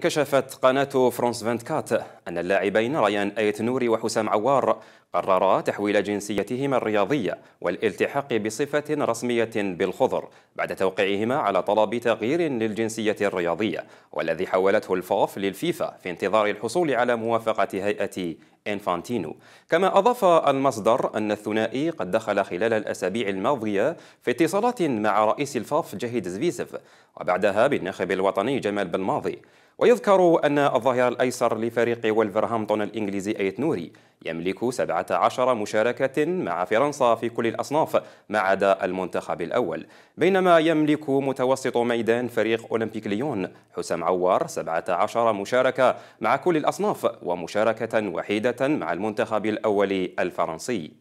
كشفت قناة فرانس 24 أن اللاعبين ريان آيت نوري وحسام عوار قررا تحويل جنسيتهما الرياضية والالتحاق بصفة رسمية بالخضر بعد توقيعهما على طلب تغيير للجنسية الرياضية والذي حولته الفاف للفيفا في انتظار الحصول على موافقة هيئة إنفانتينو كما أضاف المصدر أن الثنائي قد دخل خلال الأسابيع الماضية في اتصالات مع رئيس الفاف جهيد زفيزف وبعدها بالناخب الوطني جمال بالماضي ويذكر أن الظهير الأيسر لفريق ولفرهامبتون الإنجليزي أيت نوري يملك 17 مشاركة مع فرنسا في كل الأصناف ما عدا المنتخب الأول بينما يملك متوسط ميدان فريق أولمبيك ليون حسام عوار 17 مشاركة مع كل الأصناف ومشاركة وحيدة مع المنتخب الأول الفرنسي